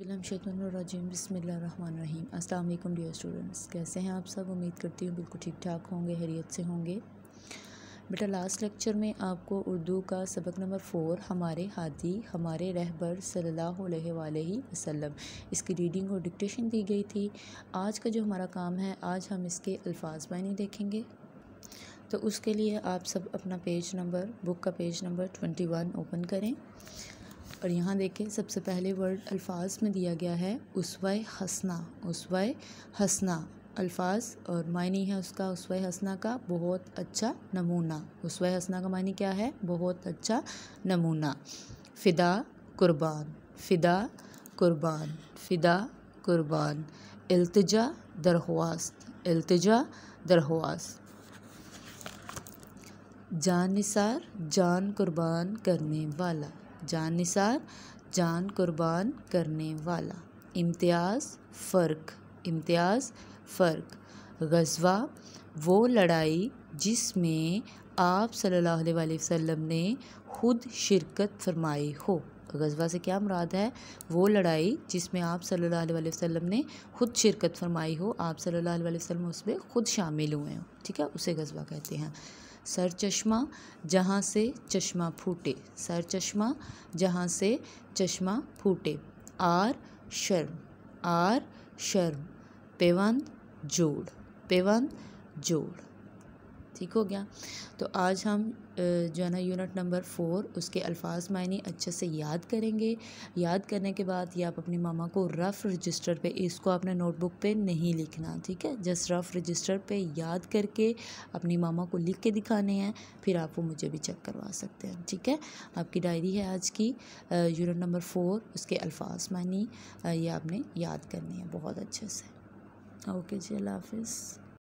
बिलमशतरजीम बसमीम अल्लाम dear students कैसे हैं आप सब उम्मीद करती हूँ बिल्कुल ठीक ठाक होंगे हैरियत से होंगे बेटा लास्ट लेक्चर में आपको उर्दू का सबक नंबर फ़ोर हमारे हादी हमारे रहबर सल्लल्लाहु अलैहि वसल्लम इसकी रीडिंग और डिक्टेशन दी गई थी आज का जो हमारा काम है आज हम इसके अल्फाज मायने देखेंगे तो उसके लिए आप सब अपना पेज नंबर बुक का page number twenty one open करें और यहाँ देखें सबसे पहले वर्ड अल्फाज में दिया गया है उसवा हसना उसवा हसना अल्फाज और मायने है उसका उसवा हसना का बहुत अच्छा नमूना उसवा हसना का मायने क्या है बहुत अच्छा नमूना फ़िदा कुर्बान फ़िदा कुर्बान फ़िदा कुर्बान अल्तजा दरख्वास्त अल्तजा दरख्वास्त जान निसार जान कुर्बान करने वाला जान निसार जान कुर्बान करने वाला इम्तियाज़ फ़र्क इम्तियाज़ फ़र्क गजवा वो लड़ाई जिसमें आप सल्लल्लाहु अलैहि वसल्लम ने खुद शिरकत फरमाई हो गजबा से क्या मुराद है वो लड़ाई जिसमें आप सल्लल्लाहु अलैहि वसल्लम ने खुद शिरकत फरमाई हो आप सल्लल्लाहु अलैहि वसल्लम उसमें खुद शामिल हुए हो ठीक है उसे गजबा कहते हैं सर चश्मा जहाँ से चश्मा फूटे सर चश्मा जहाँ से चश्मा फूटे आर शर्म आर शर्म पेवंद जोड़ पेवंद जोड़ ठीक हो गया तो आज हम जो है ना यूनिट नंबर फ़ोर उसके अल्फाज मायने अच्छे से याद करेंगे याद करने के बाद ये आप अपनी मामा को रफ़ रजिस्टर पे इसको आपने नोटबुक पे नहीं लिखना ठीक है जस्ट रफ़ रजिस्टर पे याद करके अपनी मामा को लिख के दिखाने हैं फिर आप वो मुझे भी चेक करवा सकते हैं ठीक है आपकी डायरी है आज की यूनिट नंबर फ़ोर उसके अल्फाज मायने ये आपने याद करनी है बहुत अच्छे से ओके जी अल्लाह हाफिज़